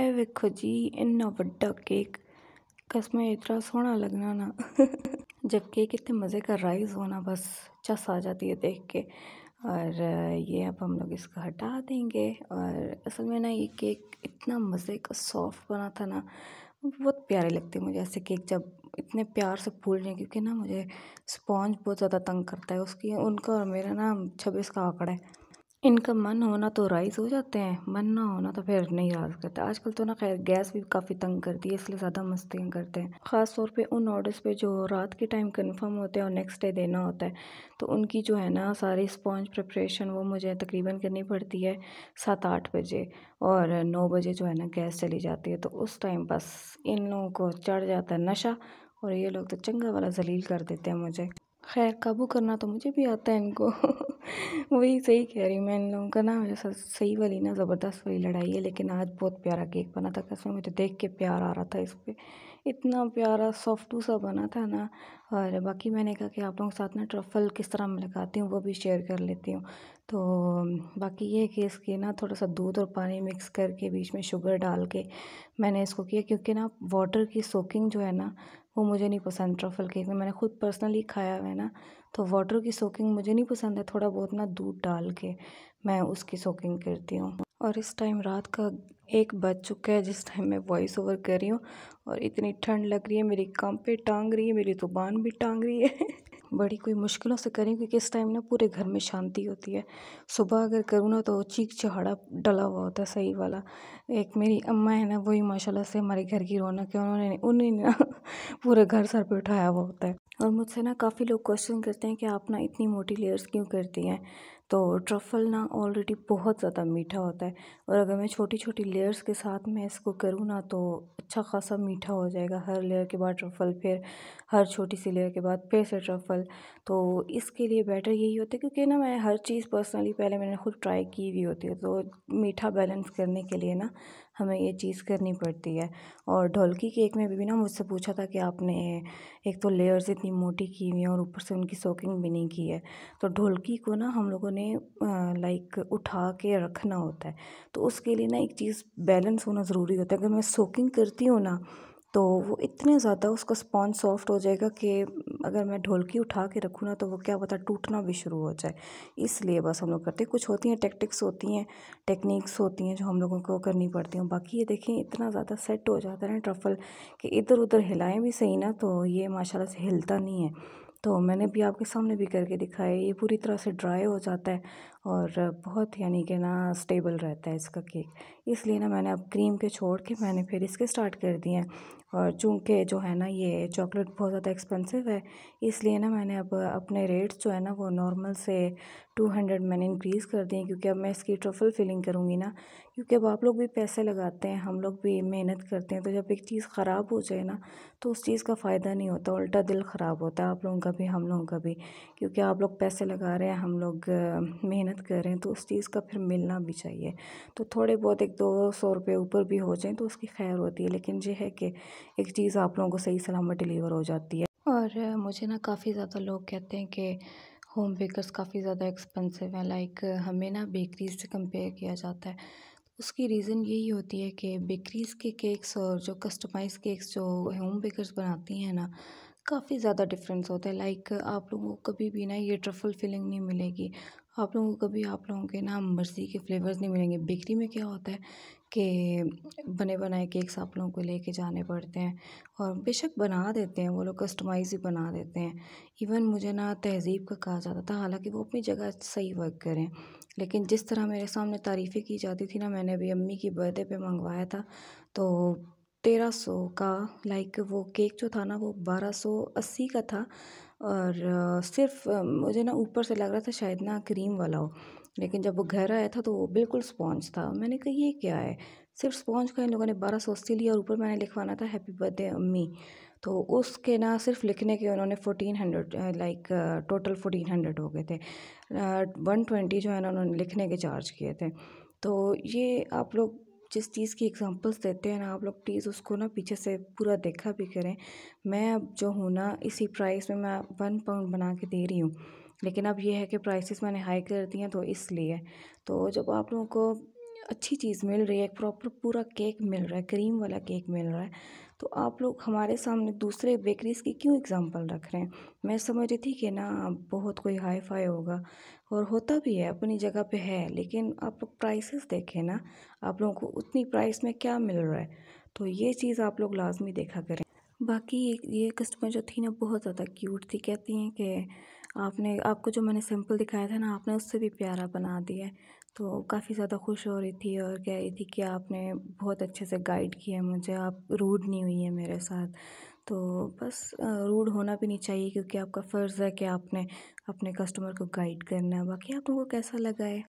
ਇਹ वेखो जी इन्ना ਵੱਡਾ केक कसम इतना सोहना लगना ना जब केक इतने मज़े का राइस होना बस चस आ जाती है देख के और ये अब हम लोग इसको हटा देंगे और असल में ना ये केक इतना मज़े का सॉफ्ट बना था ना बहुत प्यारे लगते मुझे ऐसे केक जब इतने प्यार से फूल जाए क्योंकि ना मुझे स्पॉन्ज बहुत ज़्यादा तंग करता है उसकी उनका और मेरा ना छब्बीस का आंकड़ा है इनका मन होना तो राइस हो जाते हैं मन ना होना तो फिर नहीं राज करते आजकल तो ना खैर गैस भी काफ़ी तंग करती है इसलिए ज़्यादा मस्तियाँ करते हैं ख़ास तौर पे उन ऑर्डर्स पे जो रात के टाइम कंफर्म होते हैं और नेक्स्ट डे देना होता है तो उनकी जो है ना सारी स्पॉन्ज प्रिपरेशन वो मुझे तकरीबन करनी पड़ती है सात आठ बजे और नौ बजे जो है ना गैस चली जाती है तो उस टाइम बस इन लोगों को चढ़ जाता है नशा और ये लोग तो चंगा वाला जलील कर देते हैं मुझे खैर काबू करना तो मुझे भी आता है इनको वही सही कह रही मैं इन लोगों का ना जैसा सही वाली ना ज़बरदस्त वाली लड़ाई है लेकिन आज बहुत प्यारा केक बना था कसम मुझे देख के प्यार आ रहा था इस पर इतना प्यारा सॉफ्टू सा बना था ना और बाकी मैंने कहा कि आप लोगों के साथ ना ट्रफल किस तरह मैं लगाती हूँ वो भी शेयर कर लेती हूँ तो बाकी ये है कि इसके ना थोड़ा सा दूध और पानी मिक्स करके बीच में शुगर डाल के मैंने इसको किया क्योंकि ना वाटर की सोकिंग जो है ना वो मुझे नहीं पसंद ट्रफल केक में मैंने खुद पर्सनली खाया हुआ है ना तो वाटर की सोकिंग मुझे नहीं पसंद है थोड़ा बहुत ना दूध डाल के मैं उसकी सोकिंग करती हूँ और इस टाइम रात का एक बज चुका है जिस टाइम मैं वॉइस ओवर कर रही हूँ और इतनी ठंड लग रही है मेरी कम पे टांग रही है मेरी जुबान भी टांग रही है बड़ी कोई मुश्किलों से करें क्योंकि इस टाइम ना पूरे घर में शांति होती है सुबह अगर करूँ ना तो चीख चहाड़ा डला हुआ होता है सही वाला एक मेरी अम्मा है ना वही माशाल्लाह से हमारे घर की रौनक है उन्होंने उन्हें ना पूरे घर सर पे उठाया हुआ होता है और मुझसे ना काफ़ी लोग क्वेश्चन करते हैं कि आप ना इतनी मोटी लेयर्स क्यों करती हैं तो ट्रफल ना ऑलरेडी बहुत ज़्यादा मीठा होता है और अगर मैं छोटी छोटी लेयर्स के साथ मैं इसको करूँ ना तो अच्छा खासा मीठा हो जाएगा हर लेयर के बाद ट्रफल फिर हर छोटी सी लेयर के बाद फिर से ट्रफल तो इसके लिए बेटर यही होता है क्योंकि ना मैं हर चीज़ पर्सनली पहले मैंने खुद ट्राई की हुई होती है तो मीठा बैलेंस करने के लिए ना हमें ये चीज़ करनी पड़ती है और ढोलकी केक में भी ना मुझसे पूछा था कि आपने एक तो लेयर्स इतनी मोटी की हुई हैं और ऊपर से उनकी सोकिंग भी नहीं की है तो ढोलकी को ना हम लोगों ने लाइक उठा के रखना होता है तो उसके लिए ना एक चीज़ बैलेंस होना ज़रूरी होता है अगर मैं सोकिंग करती हूँ ना तो वो इतने ज़्यादा उसका स्पॉन्ज सॉफ्ट हो जाएगा कि अगर मैं ढोलकी उठा के रखूँ ना तो वो क्या पता टूटना भी शुरू हो जाए इसलिए बस हम लोग करते हैं कुछ होती हैं टेक्टिक्स होती हैं टेक्निक्स होती हैं जो हम लोगों को करनी पड़ती हैं बाकी ये देखें इतना ज़्यादा सेट हो जाता है ना ट्रफल कि इधर उधर हिलाएं भी सही ना तो ये माशाला से हिलता नहीं है तो मैंने भी आपके सामने भी करके दिखाया ये पूरी तरह से ड्राई हो जाता है और बहुत यानी कि ना स्टेबल रहता है इसका केक इसलिए ना मैंने अब क्रीम के छोड़ के मैंने फिर इसके स्टार्ट कर दिए हैं और चूँकि जो है ना ये चॉकलेट बहुत ज़्यादा एक्सपेंसिव है इसलिए ना मैंने अब अपने रेट्स जो है ना वो नॉर्मल से टू हंड्रेड मैंने इंक्रीज़ कर दिए क्योंकि अब मैं इसकी ट्रफल फिलिंग करूँगी ना क्योंकि अब आप लोग भी पैसे लगाते हैं हम लोग भी मेहनत करते हैं तो जब एक चीज़ ख़राब हो जाए ना तो उस चीज़ का फ़ायदा नहीं होता उल्टा दिल ख़राब होता है आप लोगों का भी हम लोगों का भी क्योंकि आप लोग पैसे लगा रहे हैं हम लोग मेहनत मेहनत कर रहे हैं तो उस चीज़ का फिर मिलना भी चाहिए तो थोड़े बहुत एक दो सौ रुपये ऊपर भी हो जाएँ तो उसकी खैर होती है लेकिन यह है कि एक चीज़ आप लोगों को सही सलामत डिलीवर हो जाती है और मुझे ना काफ़ी ज़्यादा लोग कहते हैं कि होम बेकर्स काफ़ी ज़्यादा एक्सपेंसिव हैं लाइक हमें ना बेकरीज से कंपेयर किया जाता है उसकी रीज़न यही होती है कि बेकरीज़ के केक्स और जो कस्टमाइज केक्स जो होम बेकर्स बनाती हैं ना काफ़ी ज़्यादा डिफरेंस होता है लाइक आप लोगों को कभी भी ना ये ट्रफल फीलिंग नहीं मिलेगी आप लोगों को कभी आप लोगों के ना मर्ज़ी के फ्लेवर्स नहीं मिलेंगे बेकरी में क्या होता है कि बने बनाए केक्स आप लोगों को लेके जाने पड़ते हैं और बेशक बना देते हैं वो लोग कस्टमाइज ही बना देते हैं इवन मुझे ना तहज़ीब का कहा जाता था हालांकि वो अपनी जगह सही वर्क करें लेकिन जिस तरह मेरे सामने तारीफ़ें की जाती थी ना मैंने अभी अम्मी की बर्थडे पर मंगवाया था तो तेरह सौ का लाइक वो केक जो था ना वो बारह सौ अस्सी का था और सिर्फ मुझे ना ऊपर से लग रहा था शायद ना क्रीम वाला हो लेकिन जब वो घर आया था तो वो बिल्कुल स्पॉन्ज था मैंने कहा ये क्या है सिर्फ स्पॉन्ज का इन लोगों ने बारह सौ अस्सी लिया और ऊपर मैंने लिखवाना था हैप्पी बर्थडे अम्मी तो उसके ना सिर्फ लिखने के उन्होंने fourteen hundred like total fourteen hundred हो गए थे वन ट्वेंटी जो है ना उन्होंने लिखने के चार्ज किए थे तो ये आप लोग जिस चीज़ की एग्ज़ाम्पल्स देते हैं ना आप लोग प्लीज़ उसको ना पीछे से पूरा देखा भी करें मैं अब जो हूँ ना इसी प्राइस में मैं वन पाउंड बना के दे रही हूँ लेकिन अब ये है कि प्राइसेस मैंने हाई कर दी हैं तो इसलिए तो जब आप लोगों को अच्छी चीज़ मिल रही है प्रॉपर पूरा केक मिल रहा है क्रीम वाला केक मिल रहा है तो आप लोग हमारे सामने दूसरे बेकरीज की क्यों एग्ज़ाम्पल रख रहे हैं मैं समझ रही थी कि ना बहुत कोई हाई फाई होगा और होता भी है अपनी जगह पे है लेकिन आप लोग प्राइसेस देखें ना आप लोगों को उतनी प्राइस में क्या मिल रहा है तो ये चीज़ आप लोग लाजमी देखा करें बाकी ये कस्टमर जो थी ना बहुत ज़्यादा क्यूट थी कहती हैं कि आपने आपको जो मैंने सैम्पल दिखाया था ना आपने उससे भी प्यारा बना दिया है तो काफ़ी ज़्यादा खुश हो रही थी और कह रही थी कि आपने बहुत अच्छे से गाइड किया है मुझे आप रूड नहीं हुई है मेरे साथ तो बस रूड होना भी नहीं चाहिए क्योंकि आपका फ़र्ज़ है कि आपने अपने कस्टमर को गाइड करना है बाकी आप लोगों को कैसा लगा है